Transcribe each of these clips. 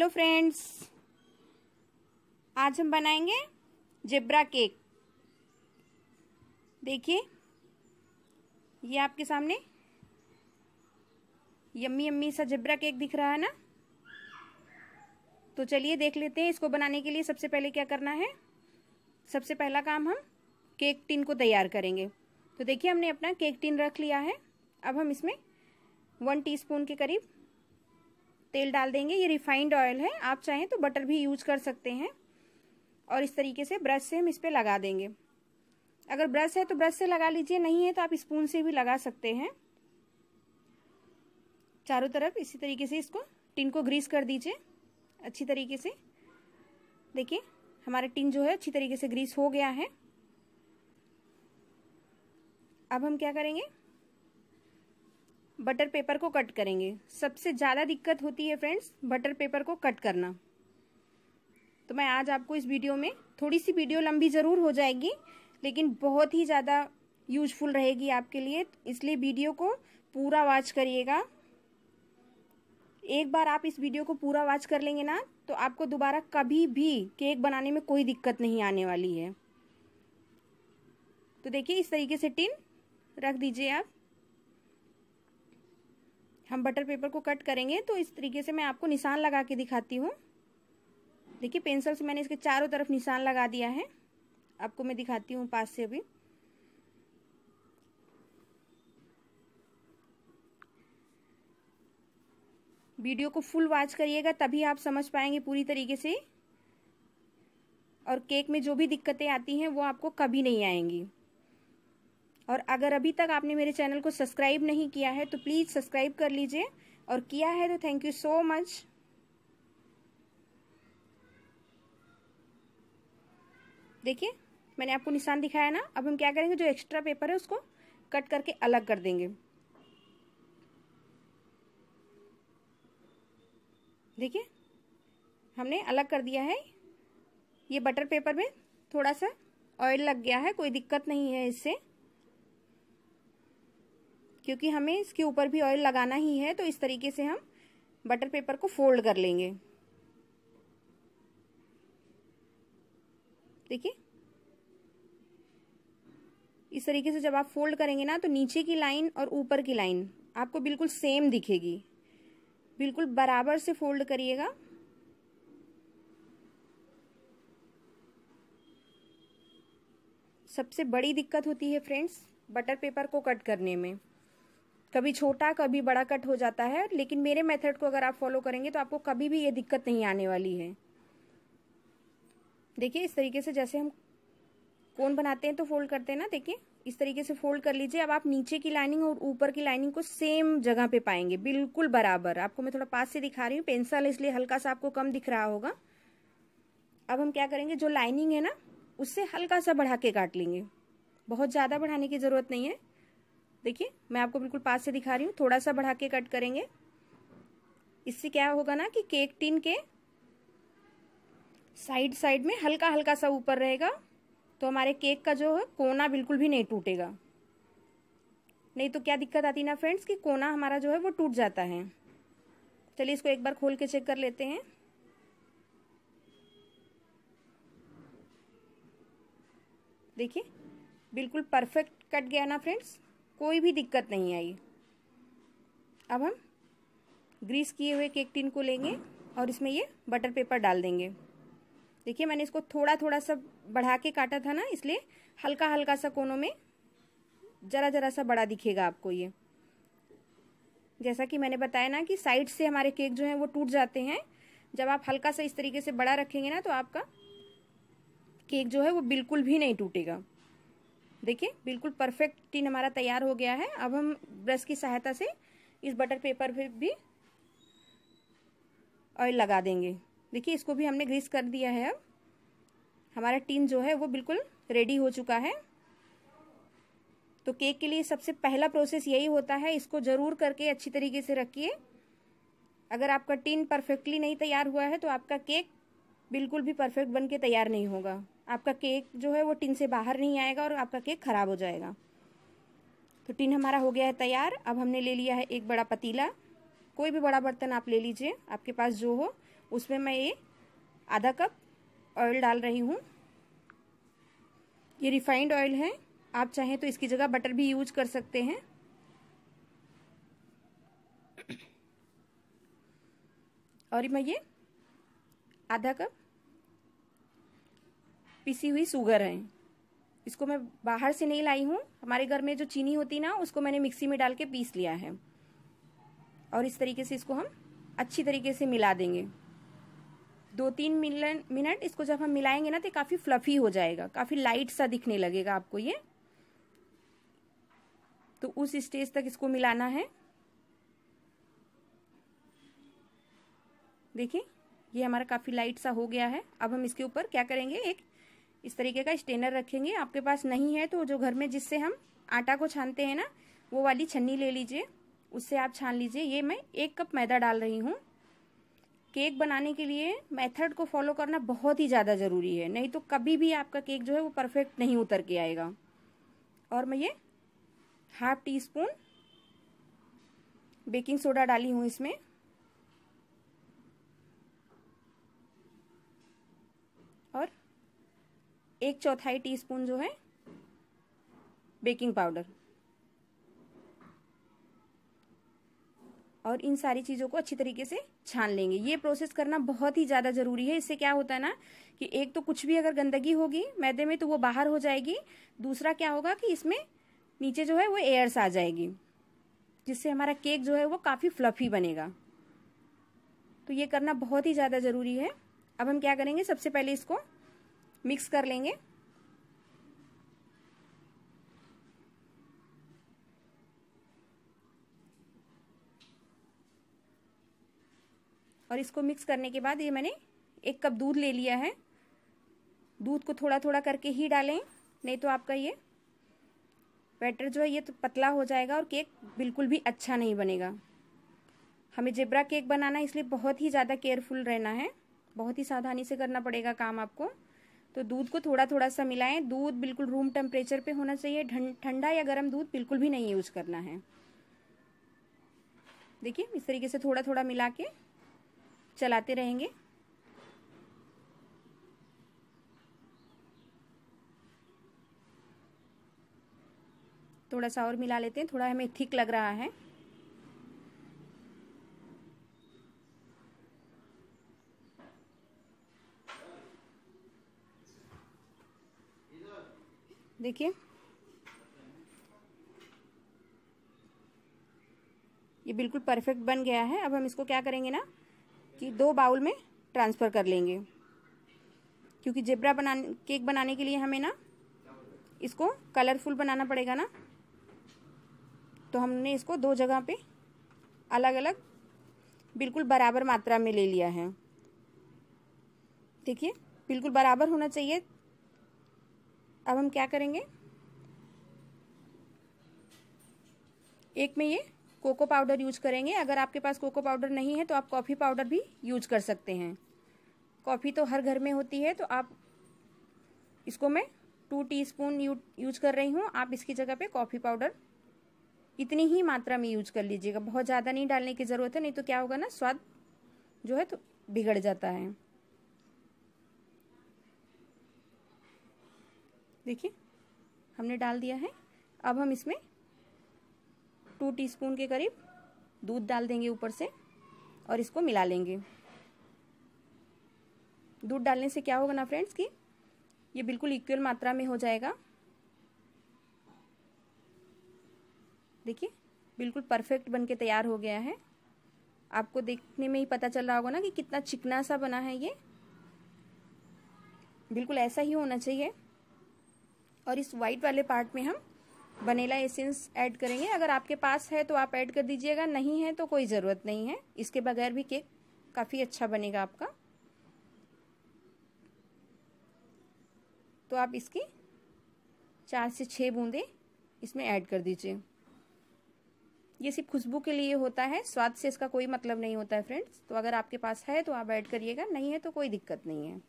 Hello friends आज हम बनाएंगे जेब्रा केक देखिए ये आपके सामने यम्मी यम्मी सा जेब्रा केक दिख रहा है ना तो चलिए देख लेते हैं इसको बनाने के लिए सबसे पहले क्या करना है सबसे पहला काम हम केक टिन को तैयार करेंगे तो देखिए हमने अपना केक टिन रख लिया है अब हम इसमें वन टीस्पून के करीब तेल डाल देंगे ये रिफाइंड ऑयल है आप चाहें तो बटर भी यूज कर सकते हैं और इस तरीके से ब्रश से हम इस पर लगा देंगे अगर ब्रश है तो ब्रश से लगा लीजिए नहीं है तो आप स्पून से भी लगा सकते हैं चारों तरफ इसी तरीके से इसको टिन को ग्रीस कर दीजिए अच्छी तरीके से देखिए हमारा टिन जो है अच्छी तरीके से ग्रीस हो गया है अब हम क्या करेंगे बटर पेपर को कट करेंगे सबसे ज़्यादा दिक्कत होती है फ्रेंड्स बटर पेपर को कट करना तो मैं आज आपको इस वीडियो में थोड़ी सी वीडियो लंबी ज़रूर हो जाएगी लेकिन बहुत ही ज़्यादा यूजफुल रहेगी आपके लिए इसलिए वीडियो को पूरा वॉच करिएगा एक बार आप इस वीडियो को पूरा वॉच कर लेंगे ना तो आपको दोबारा कभी भी केक बनाने में कोई दिक्कत नहीं आने वाली है तो देखिए इस तरीके से टिन रख दीजिए आप हम बटर पेपर को कट करेंगे तो इस तरीके से मैं आपको निशान लगा के दिखाती हूँ देखिए पेंसिल से मैंने इसके चारों तरफ निशान लगा दिया है आपको मैं दिखाती हूँ पास से अभी वीडियो को फुल वॉच करिएगा तभी आप समझ पाएंगे पूरी तरीके से और केक में जो भी दिक्कतें आती हैं वो आपको कभी नहीं आएंगी और अगर अभी तक आपने मेरे चैनल को सब्सक्राइब नहीं किया है तो प्लीज़ सब्सक्राइब कर लीजिए और किया है तो थैंक यू सो मच देखिए मैंने आपको निशान दिखाया ना अब हम क्या करेंगे जो एक्स्ट्रा पेपर है उसको कट करके अलग कर देंगे देखिए हमने अलग कर दिया है ये बटर पेपर में थोड़ा सा ऑयल लग गया है कोई दिक्कत नहीं है इससे क्योंकि हमें इसके ऊपर भी ऑयल लगाना ही है तो इस तरीके से हम बटर पेपर को फोल्ड कर लेंगे देखिए इस तरीके से जब आप फोल्ड करेंगे ना तो नीचे की लाइन और ऊपर की लाइन आपको बिल्कुल सेम दिखेगी बिल्कुल बराबर से फोल्ड करिएगा सबसे बड़ी दिक्कत होती है फ्रेंड्स बटर पेपर को कट करने में कभी छोटा कभी बड़ा कट हो जाता है लेकिन मेरे मेथड को अगर आप फॉलो करेंगे तो आपको कभी भी ये दिक्कत नहीं आने वाली है देखिए इस तरीके से जैसे हम कोन बनाते हैं तो फोल्ड करते हैं ना देखिए इस तरीके से फोल्ड कर लीजिए अब आप नीचे की लाइनिंग और ऊपर की लाइनिंग को सेम जगह पे पाएंगे बिल्कुल बराबर आपको मैं थोड़ा पास से दिखा रही हूँ पेंसिल इसलिए हल्का सा आपको कम दिख रहा होगा अब हम क्या करेंगे जो लाइनिंग है ना उससे हल्का सा बढ़ा के काट लेंगे बहुत ज़्यादा बढ़ाने की ज़रूरत नहीं है देखिए मैं आपको बिल्कुल पास से दिखा रही हूँ थोड़ा सा बढ़ा के कट करेंगे इससे क्या होगा ना कि केक टिन के साइड साइड में हल्का हल्का सा ऊपर रहेगा तो हमारे केक का जो है कोना बिल्कुल भी नहीं टूटेगा नहीं तो क्या दिक्कत आती ना फ्रेंड्स कि कोना हमारा जो है वो टूट जाता है चलिए इसको एक बार खोल के चेक कर लेते हैं देखिए बिल्कुल परफेक्ट कट गया ना फ्रेंड्स कोई भी दिक्कत नहीं आई अब हम ग्रीस किए हुए केक टिन को लेंगे और इसमें ये बटर पेपर डाल देंगे देखिए मैंने इसको थोड़ा थोड़ा सा बढ़ा के काटा था ना इसलिए हल्का हल्का सा कोनों में ज़रा ज़रा सा बड़ा दिखेगा आपको ये जैसा कि मैंने बताया ना कि साइड से हमारे केक जो हैं वो टूट जाते हैं जब आप हल्का सा इस तरीके से बड़ा रखेंगे ना तो आपका केक जो है वो बिल्कुल भी नहीं टूटेगा देखिए बिल्कुल परफेक्ट टिन हमारा तैयार हो गया है अब हम ब्रश की सहायता से इस बटर पेपर पे भी ऑयल लगा देंगे देखिए इसको भी हमने ग्रीस कर दिया है अब हमारा टिन जो है वो बिल्कुल रेडी हो चुका है तो केक के लिए सबसे पहला प्रोसेस यही होता है इसको ज़रूर करके अच्छी तरीके से रखिए अगर आपका टिन परफेक्टली नहीं तैयार हुआ है तो आपका केक बिल्कुल भी परफेक्ट बन के तैयार नहीं होगा आपका केक जो है वो टिन से बाहर नहीं आएगा और आपका केक ख़राब हो जाएगा तो टिन हमारा हो गया है तैयार अब हमने ले लिया है एक बड़ा पतीला कोई भी बड़ा बर्तन आप ले लीजिए आपके पास जो हो उसमें मैं ये आधा कप ऑयल डाल रही हूँ ये रिफाइंड ऑयल है आप चाहें तो इसकी जगह बटर भी यूज कर सकते हैं और मैं ये आधा कप पिसी हुई सुगर है इसको मैं बाहर से नहीं लाई हूँ हमारे घर में जो चीनी होती ना उसको मैंने मिक्सी में डाल के पीस लिया है और इस तरीके से इसको हम अच्छी तरीके से मिला देंगे दो तीन मिनट इसको जब हम मिलाएंगे ना तो काफ़ी फ्लफी हो जाएगा काफ़ी लाइट सा दिखने लगेगा आपको ये तो उस स्टेज तक इसको मिलाना है देखिए ये हमारा काफ़ी लाइट सा हो गया है अब हम इसके ऊपर क्या करेंगे एक इस तरीके का स्टेनर रखेंगे आपके पास नहीं है तो जो घर में जिससे हम आटा को छानते हैं ना वो वाली छन्नी ले लीजिए उससे आप छान लीजिए ये मैं एक कप मैदा डाल रही हूँ केक बनाने के लिए मेथड को फॉलो करना बहुत ही ज़्यादा ज़रूरी है नहीं तो कभी भी आपका केक जो है वो परफेक्ट नहीं उतर के आएगा और मैं ये half teaspoon baking soda डाली हूँ इसमें एक चौथाई टीस्पून जो है बेकिंग पाउडर और इन सारी चीज़ों को अच्छी तरीके से छान लेंगे ये प्रोसेस करना बहुत ही ज़्यादा ज़रूरी है इससे क्या होता है ना कि एक तो कुछ भी अगर गंदगी होगी मैदे में तो वो बाहर हो जाएगी दूसरा क्या होगा कि इसमें नीचे जो है वो एयर्स आ जाएगी जिससे हमारा केक जो है वो काफ़ी फ्लफी बनेगा तो ये करना बहुत ही ज़्यादा ज़रूरी है अब हम क्या करेंगे सबसे पहले इसको मिक्स कर लेंगे और इसको मिक्स करने के बाद ये मैंने एक कप दूध ले लिया है दूध को थोड़ा थोड़ा करके ही डालें नहीं तो आपका ये बैटर जो है ये तो पतला हो जाएगा और केक बिल्कुल भी अच्छा नहीं बनेगा हमें जेब्रा केक बनाना है इसलिए बहुत ही ज़्यादा केयरफुल रहना है बहुत ही सावधानी से करना पड़ेगा काम आपको तो दूध को थोड़ा थोड़ा सा मिलाएं दूध बिल्कुल रूम टेम्परेचर पे होना चाहिए ठंडा या गर्म दूध बिल्कुल भी नहीं यूज करना है देखिए इस तरीके से थोड़ा थोड़ा मिला के चलाते रहेंगे थोड़ा सा और मिला लेते हैं थोड़ा हमें थिक लग रहा है देखिए ये बिल्कुल परफेक्ट बन गया है अब हम इसको क्या करेंगे ना कि दो बाउल में ट्रांसफ़र कर लेंगे क्योंकि जेबरा बनाने केक बनाने के लिए हमें ना इसको कलरफुल बनाना पड़ेगा ना तो हमने इसको दो जगह पे अलग अलग बिल्कुल बराबर मात्रा में ले लिया है देखिए बिल्कुल बराबर होना चाहिए अब हम क्या करेंगे एक में ये कोको पाउडर यूज करेंगे अगर आपके पास कोको पाउडर नहीं है तो आप कॉफ़ी पाउडर भी यूज कर सकते हैं कॉफ़ी तो हर घर में होती है तो आप इसको मैं टू टीस्पून यूज कर रही हूँ आप इसकी जगह पे कॉफ़ी पाउडर इतनी ही मात्रा में यूज कर लीजिएगा बहुत ज़्यादा नहीं डालने की ज़रूरत है नहीं तो क्या होगा ना स्वाद जो है तो बिगड़ जाता है देखिए हमने डाल दिया है अब हम इसमें टू टीस्पून के करीब दूध डाल देंगे ऊपर से और इसको मिला लेंगे दूध डालने से क्या होगा ना फ्रेंड्स कि ये बिल्कुल इक्वल मात्रा में हो जाएगा देखिए बिल्कुल परफेक्ट बन के तैयार हो गया है आपको देखने में ही पता चल रहा होगा ना कि कितना चिकना सा बना है ये बिल्कुल ऐसा ही होना चाहिए और इस वाइट वाले पार्ट में हम वनीला एसेंस ऐड करेंगे अगर आपके पास है तो आप ऐड कर दीजिएगा नहीं है तो कोई ज़रूरत नहीं है इसके बगैर भी केक काफ़ी अच्छा बनेगा आपका तो आप इसकी चार से छः बूंदें इसमें ऐड कर दीजिए ये सिर्फ खुशबू के लिए होता है स्वाद से इसका कोई मतलब नहीं होता है फ्रेंड्स तो अगर आपके पास है तो आप ऐड करिएगा नहीं है तो कोई दिक्कत नहीं है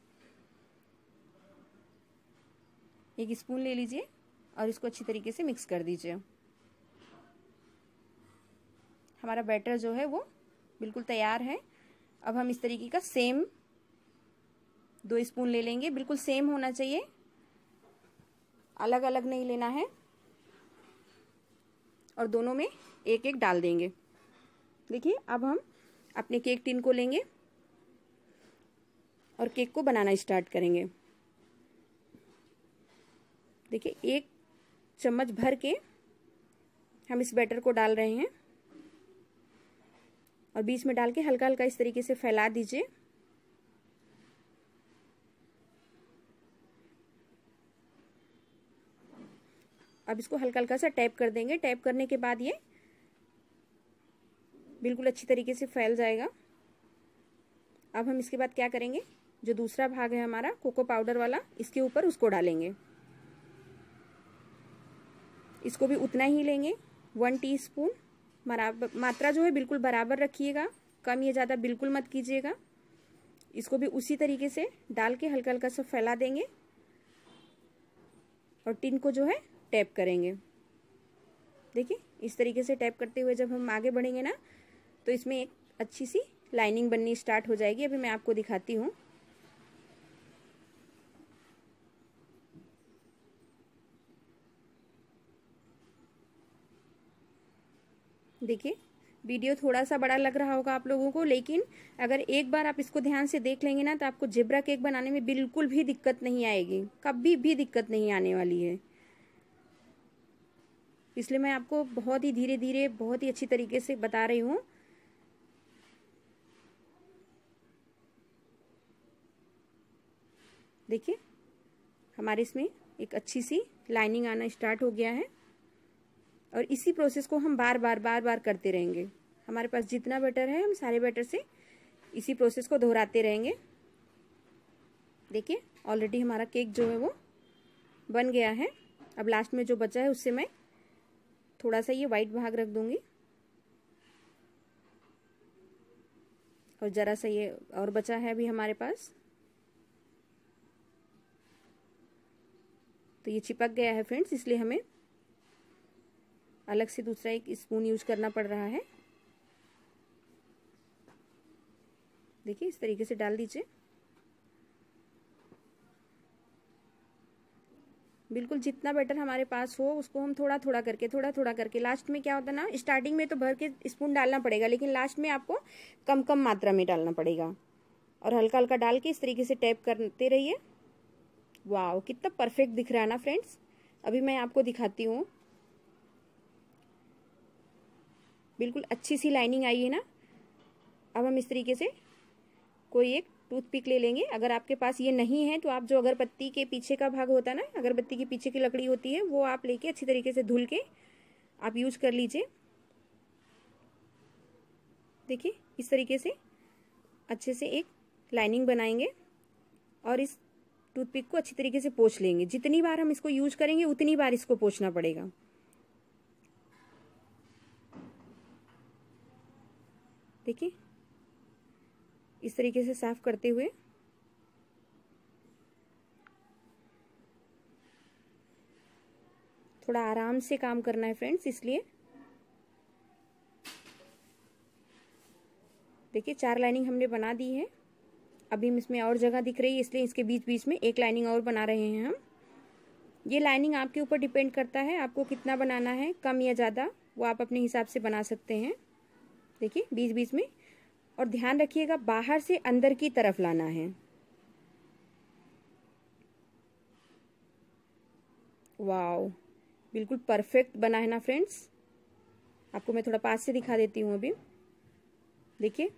एक स्पून ले लीजिए और इसको अच्छी तरीके से मिक्स कर दीजिए हमारा बैटर जो है वो बिल्कुल तैयार है अब हम इस तरीके का सेम दो स्पून ले लेंगे बिल्कुल सेम होना चाहिए अलग अलग नहीं लेना है और दोनों में एक एक डाल देंगे देखिए अब हम अपने केक टिन को लेंगे और केक को बनाना स्टार्ट करेंगे देखिए एक चम्मच भर के हम इस बैटर को डाल रहे हैं और बीच में डाल के हल्का हल्का इस तरीके से फैला दीजिए अब इसको हल्का हल्का सा टैप कर देंगे टैप करने के बाद ये बिल्कुल अच्छी तरीके से फैल जाएगा अब हम इसके बाद क्या करेंगे जो दूसरा भाग है हमारा कोको पाउडर वाला इसके ऊपर उसको डालेंगे इसको भी उतना ही लेंगे वन टी स्पून मात्रा जो है बिल्कुल बराबर रखिएगा कम या ज़्यादा बिल्कुल मत कीजिएगा इसको भी उसी तरीके से डाल के हल्का हल्का सा फैला देंगे और टिन को जो है टैप करेंगे देखिए इस तरीके से टैप करते हुए जब हम आगे बढ़ेंगे ना तो इसमें एक अच्छी सी लाइनिंग बननी स्टार्ट हो जाएगी अभी मैं आपको दिखाती हूँ देखिए वीडियो थोड़ा सा बड़ा लग रहा होगा आप लोगों को लेकिन अगर एक बार आप इसको ध्यान से देख लेंगे ना तो आपको जिब्रा केक बनाने में बिल्कुल भी दिक्कत नहीं आएगी कभी भी दिक्कत नहीं आने वाली है इसलिए मैं आपको बहुत ही धीरे धीरे बहुत ही अच्छी तरीके से बता रही हूँ देखिए हमारे इसमें एक अच्छी सी लाइनिंग आना स्टार्ट हो गया है और इसी प्रोसेस को हम बार बार बार बार करते रहेंगे हमारे पास जितना बैटर है हम सारे बैटर से इसी प्रोसेस को दोहराते रहेंगे देखिए ऑलरेडी हमारा केक जो है वो बन गया है अब लास्ट में जो बचा है उससे मैं थोड़ा सा ये वाइट भाग रख दूंगी और ज़रा सा ये और बचा है अभी हमारे पास तो ये चिपक गया है फ्रेंड्स इसलिए हमें अलग से दूसरा एक स्पून यूज करना पड़ रहा है देखिए इस तरीके से डाल दीजिए बिल्कुल जितना बैटर हमारे पास हो उसको हम थोड़ा थोड़ा करके थोड़ा थोड़ा करके लास्ट में क्या होता है ना स्टार्टिंग में तो भर के स्पून डालना पड़ेगा लेकिन लास्ट में आपको कम कम मात्रा में डालना पड़ेगा और हल्का हल्का डाल के इस तरीके से टैप करते रहिए वाह कितना परफेक्ट दिख रहा है ना फ्रेंड्स अभी मैं आपको दिखाती हूँ बिल्कुल अच्छी सी लाइनिंग आई है ना अब हम इस तरीके से कोई एक टूथपिक ले लेंगे अगर आपके पास ये नहीं है तो आप जो अगरबत्ती के पीछे का भाग होता है ना अगरबत्ती के पीछे की लकड़ी होती है वो आप लेके अच्छी तरीके से धुल के आप यूज कर लीजिए देखिए इस तरीके से अच्छे से एक लाइनिंग बनाएंगे और इस टूथपिक को अच्छी तरीके से पोछ लेंगे जितनी बार हम इसको यूज करेंगे उतनी बार इसको पोछना पड़ेगा देखिए इस तरीके से साफ करते हुए थोड़ा आराम से काम करना है फ्रेंड्स इसलिए देखिए चार लाइनिंग हमने बना दी है अभी हम इसमें और जगह दिख रही है इसलिए इसके बीच बीच में एक लाइनिंग और बना रहे हैं हम ये लाइनिंग आपके ऊपर डिपेंड करता है आपको कितना बनाना है कम या ज़्यादा वो आप अपने हिसाब से बना सकते हैं देखिए बीच बीच में और ध्यान रखिएगा बाहर से अंदर की तरफ लाना है वाओ बिल्कुल परफेक्ट बना है ना फ्रेंड्स आपको मैं थोड़ा पास से दिखा देती हूँ अभी देखिए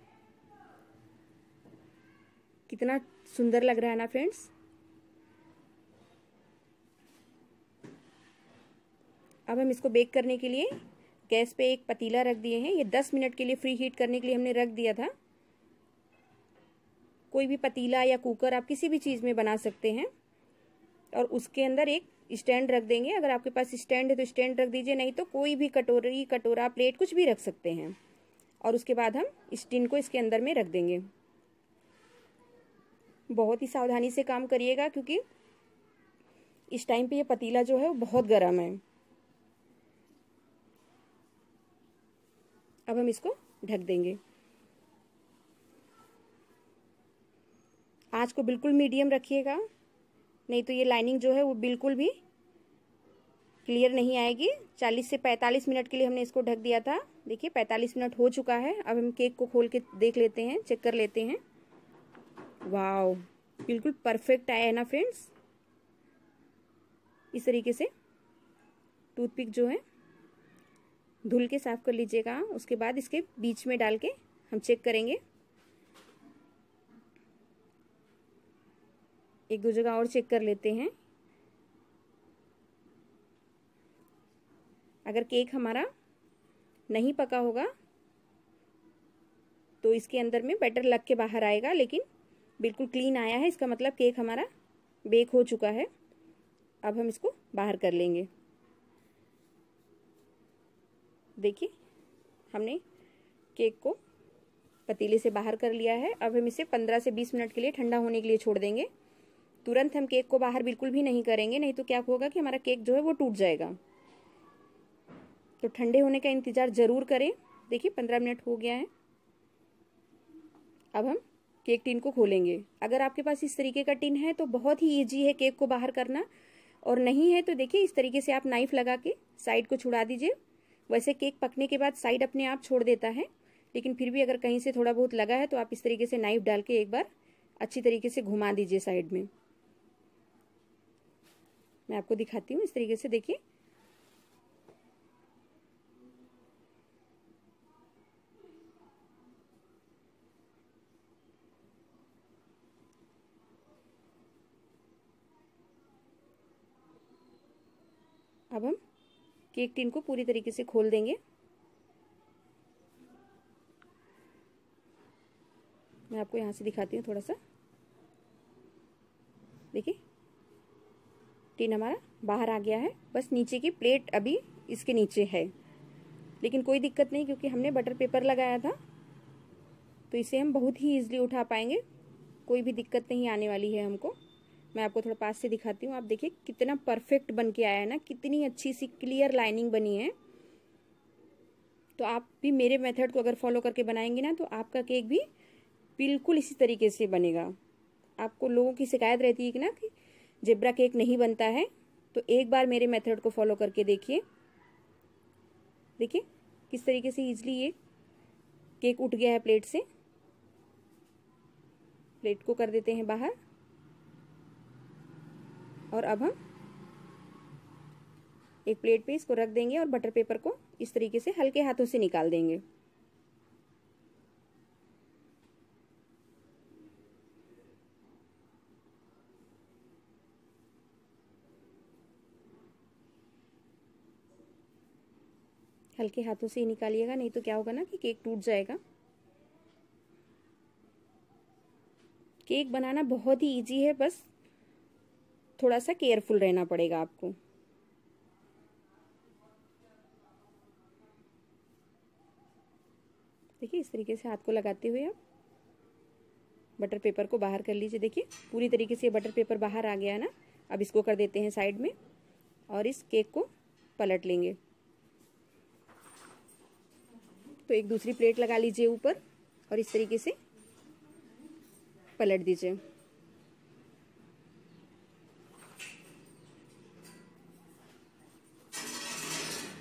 कितना सुंदर लग रहा है ना फ्रेंड्स अब हम इसको बेक करने के लिए गैस पे एक पतीला रख दिए हैं ये दस मिनट के लिए फ्री हीट करने के लिए हमने रख दिया था कोई भी पतीला या कुकर आप किसी भी चीज़ में बना सकते हैं और उसके अंदर एक स्टैंड रख देंगे अगर आपके पास स्टैंड है तो स्टैंड रख दीजिए नहीं तो कोई भी कटोरी कटोरा प्लेट कुछ भी रख सकते हैं और उसके बाद हम इस टिन को इसके अंदर में रख देंगे बहुत ही सावधानी से काम करिएगा क्योंकि इस टाइम पे ये पतीला जो है वो बहुत गर्म है अब हम इसको ढक देंगे आँच को बिल्कुल मीडियम रखिएगा नहीं तो ये लाइनिंग जो है वो बिल्कुल भी क्लियर नहीं आएगी 40 से 45 मिनट के लिए हमने इसको ढक दिया था देखिए 45 मिनट हो चुका है अब हम केक को खोल के देख लेते हैं चेक कर लेते हैं वाओ बिल्कुल परफेक्ट आया है ना फ्रेंड्स इस तरीके से टूथपिक जो है धुल के साफ कर लीजिएगा उसके बाद इसके बीच में डाल के हम चेक करेंगे एक दो जगह और चेक कर लेते हैं अगर केक हमारा नहीं पका होगा तो इसके अंदर में बैटर लग के बाहर आएगा लेकिन बिल्कुल क्लीन आया है इसका मतलब केक हमारा बेक हो चुका है अब हम इसको बाहर कर लेंगे देखिए हमने केक को पतीले से बाहर कर लिया है अब हम इसे 15 से 20 मिनट के लिए ठंडा होने के लिए छोड़ देंगे तुरंत हम केक को बाहर बिल्कुल भी नहीं करेंगे नहीं तो क्या होगा कि हमारा केक जो है वो टूट जाएगा तो ठंडे होने का इंतज़ार ज़रूर करें देखिए पंद्रह मिनट हो गया है अब हम केक टिन को खोलेंगे अगर आपके पास इस तरीके का टिन है तो बहुत ही ईजी है केक को बाहर करना और नहीं है तो देखिए इस तरीके से आप नाइफ लगा के साइड को छुड़ा दीजिए वैसे केक पकने के बाद साइड अपने आप छोड़ देता है लेकिन फिर भी अगर कहीं से थोड़ा बहुत लगा है तो आप इस तरीके से नाइफ डाल के एक बार अच्छी तरीके से घुमा दीजिए साइड में मैं आपको दिखाती हूँ इस तरीके से देखिए केक टिन को पूरी तरीके से खोल देंगे मैं आपको यहाँ से दिखाती हूँ थोड़ा सा देखिए टिन हमारा बाहर आ गया है बस नीचे की प्लेट अभी इसके नीचे है लेकिन कोई दिक्कत नहीं क्योंकि हमने बटर पेपर लगाया था तो इसे हम बहुत ही इजिली उठा पाएंगे कोई भी दिक्कत नहीं आने वाली है हमको मैं आपको थोड़ा पास से दिखाती हूँ आप देखिए कितना परफेक्ट बन के आया है ना कितनी अच्छी सी क्लियर लाइनिंग बनी है तो आप भी मेरे मेथड को अगर फॉलो करके बनाएंगे ना तो आपका केक भी बिल्कुल इसी तरीके से बनेगा आपको लोगों की शिकायत रहती है कि ना कि जेब्रा केक नहीं बनता है तो एक बार मेरे मेथड को फॉलो करके देखिए देखिए किस तरीके से इजीली ये केक उठ गया है प्लेट से प्लेट को कर देते हैं बाहर और अब हम एक प्लेट पे इसको रख देंगे और बटर पेपर को इस तरीके से हल्के हाथों से निकाल देंगे हल्के हाथों से ही निकालिएगा नहीं तो क्या होगा ना कि केक टूट जाएगा केक बनाना बहुत ही इजी है बस थोड़ा सा केयरफुल रहना पड़ेगा आपको देखिए इस तरीके से हाथ को लगाते हुए आप बटर पेपर को बाहर कर लीजिए देखिए पूरी तरीके से बटर पेपर बाहर आ गया ना अब इसको कर देते हैं साइड में और इस केक को पलट लेंगे तो एक दूसरी प्लेट लगा लीजिए ऊपर और इस तरीके से पलट दीजिए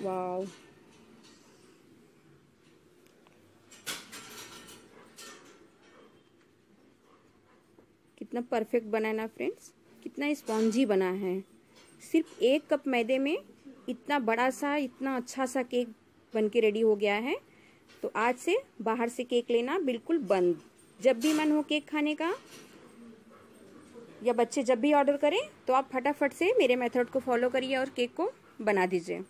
Wow. कितना परफेक्ट बना है ना फ्रेंड्स कितना स्पॉन्जी बना है सिर्फ एक कप मैदे में इतना बड़ा सा इतना अच्छा सा केक बन के रेडी हो गया है तो आज से बाहर से केक लेना बिल्कुल बंद जब भी मन हो केक खाने का या बच्चे जब भी ऑर्डर करें तो आप फटाफट से मेरे मेथड को फॉलो करिए और केक को बना दीजिए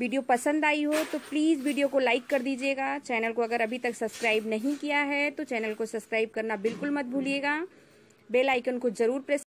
वीडियो पसंद आई हो तो प्लीज़ वीडियो को लाइक कर दीजिएगा चैनल को अगर अभी तक सब्सक्राइब नहीं किया है तो चैनल को सब्सक्राइब करना बिल्कुल मत भूलिएगा बेल आइकन को ज़रूर प्रेस